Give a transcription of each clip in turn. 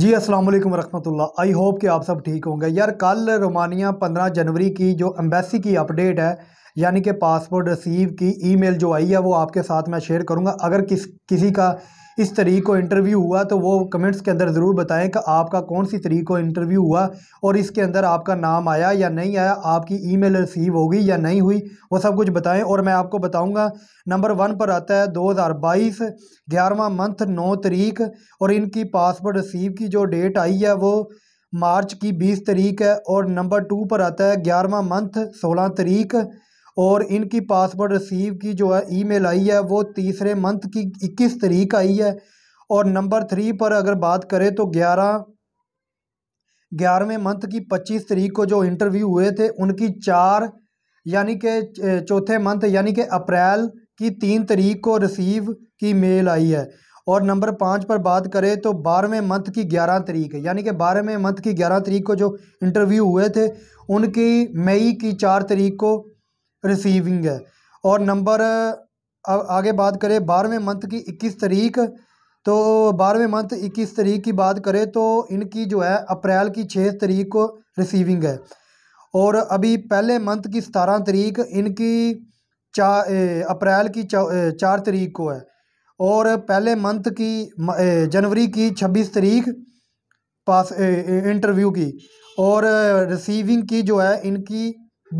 जी अस्सलाम वालेकुम रहमतुल्लाह आई होप कि आप सब ठीक होंगे यार कल रोमानिया पंद्रह जनवरी की जो एम्बेसी की अपडेट है यानी कि पासपोर्ट रिसीव की ईमेल जो आई है वो आपके साथ मैं शेयर करूँगा अगर किस किसी का इस तरीक़ को इंटरव्यू हुआ तो वो कमेंट्स के अंदर ज़रूर बताएं कि आपका कौन सी तरीक़ को इंटरव्यू हुआ और इसके अंदर आपका नाम आया या नहीं आया आपकी ईमेल रिसीव हो गई या नहीं हुई वो सब कुछ बताएं और मैं आपको बताऊंगा नंबर वन पर आता है 2022 ग्यारहवा मंथ नौ तरीक और इनकी पासपोर्ट रिसीव की जो डेट आई है वो मार्च की बीस तरीक है और नंबर टू पर आता है ग्यारहवा मंथ सोलह तरीक और इनकी पासपोर्ट रिसीव की जो है ईमेल आई है वो तीसरे मंथ की इक्कीस तरीक आई है और नंबर थ्री पर अगर बात करें तो ग्यारह ग्यारहवें मंथ की पच्चीस तरीक को जो इंटरव्यू हुए थे उनकी चार यानी कि चौथे मंथ यानी कि अप्रैल की तीन तरीक को रिसीव की मेल आई है और नंबर पाँच पर बात करें तो बारहवें मंथ की ग्यारह तरीक यानी कि बारहवें मंथ की ग्यारह तरीक को जो इंटरव्यू हुए थे उनकी मई की चार तरीक को रिसीविंग है और नंबर आगे बात करें बारहवें मंथ की इक्कीस तारीख तो बारहवें मंथ इक्कीस तारीख की बात करें तो इनकी जो है अप्रैल की छः तारीख को रिसीविंग है और अभी पहले मंथ की सतारह तारीख इनकी चार अप्रैल की चा, चार तारीख को है और पहले मंथ की जनवरी की छब्बीस तारीख पास इंटरव्यू की और रिसीविंग की जो है इनकी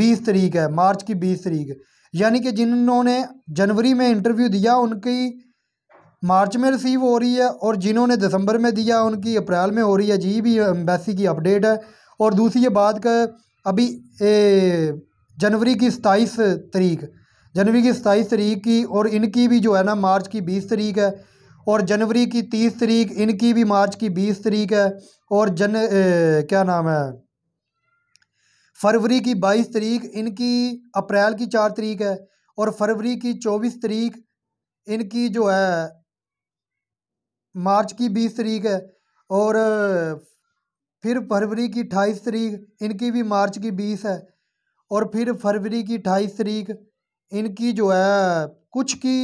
बीस तरीक है मार्च की बीस तरीक यानी कि जिन्होंने जनवरी में इंटरव्यू दिया उनकी मार्च में रिसीव हो रही है और जिन्होंने दिसंबर में दिया उनकी अप्रैल में हो रही है जी भी एम्बेसी की अपडेट है और दूसरी ये बात का अभी ए, जनवरी की सताईस तरीक जनवरी की सताईस तरीक की और इनकी भी जो है ना मार्च की बीस तरीक है और जनवरी की तीस तरीक इनकी भी मार्च की बीस तरीक है और जन ए, क्या नाम है फरवरी की बाईस तरीक इनकी अप्रैल की चार तरीक है और फरवरी की चौबीस तरीक इनकी जो है मार्च की बीस तरीक है और फिर फरवरी की अठाईस तरीक इनकी भी मार्च की बीस है और फिर फरवरी की अठाईस तरीक इनकी जो है कुछ की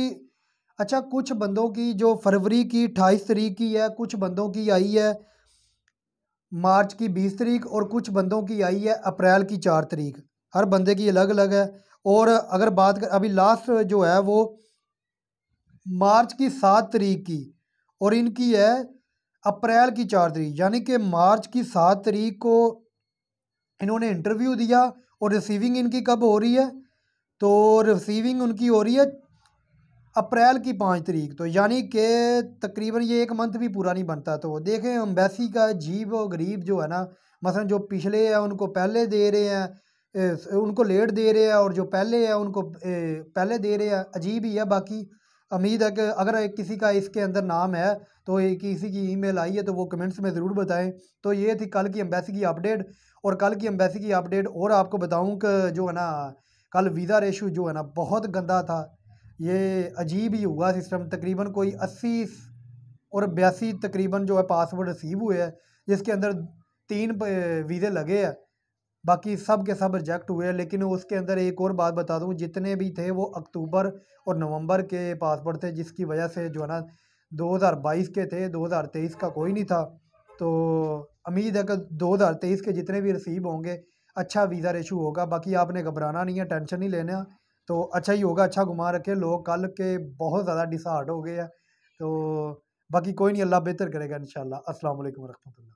अच्छा कुछ बंदों की जो फरवरी की अठाईस तरीक की है कुछ बंदों की आई है मार्च की बीस तरीक़ और कुछ बंदों की आई है अप्रैल की चार तारीख हर बंदे की अलग अलग है और अगर बात कर अभी लास्ट जो है वो मार्च की सात तरीक की और इनकी है अप्रैल की चार तारीख यानी कि मार्च की सात तरीक को इन्होंने इंटरव्यू दिया और रिसीविंग इनकी कब हो रही है तो रिसीविंग उनकी हो रही है अप्रैल की पाँच तरीक तो यानी कि तकरीबन ये एक मंथ भी पूरा नहीं बनता तो देखें अम्बेसी का जीव और गरीब जो है ना मसलन जो पिछले हैं उनको पहले दे रहे हैं उनको लेट दे रहे हैं और जो पहले है उनको पहले दे रहे हैं अजीब ही है बाकी उम्मीद है कि अगर किसी का इसके अंदर नाम है तो किसी की ईमेल आई है तो वो कमेंट्स में ज़रूर बताएं तो ये थी कल की अम्बेसी की अपडेट और कल की अम्बेसी की अपडेट और आपको बताऊँ कि जो है ना कल वीज़ा रेशू जो है ना बहुत गंदा था ये अजीब ही हुआ सिस्टम तकरीबन कोई अस्सी और बयासी तकरीबन जो है पासवर्ड रिसीव हुए हैं जिसके अंदर तीन वीज़े लगे हैं बाकी सब के सब रिजेक्ट हुए हैं लेकिन उसके अंदर एक और बात बता दूं जितने भी थे वो अक्टूबर और नवंबर के पासवर्ड थे जिसकी वजह से जो है ना 2022 के थे 2023 का कोई नहीं था तो उम्मीद है कि 2023 के जितने भी रिसीव होंगे अच्छा वीज़ा रेशू होगा बाकी आपने घबराना नहीं है टेंशन नहीं लेना तो अच्छा ही होगा अच्छा घुमा रखे लोग कल के बहुत ज़्यादा डिसहार्ट हो गए हैं तो बाकी कोई नहीं अल्लाह बेहतर करेगा इन शाला असल वरहमल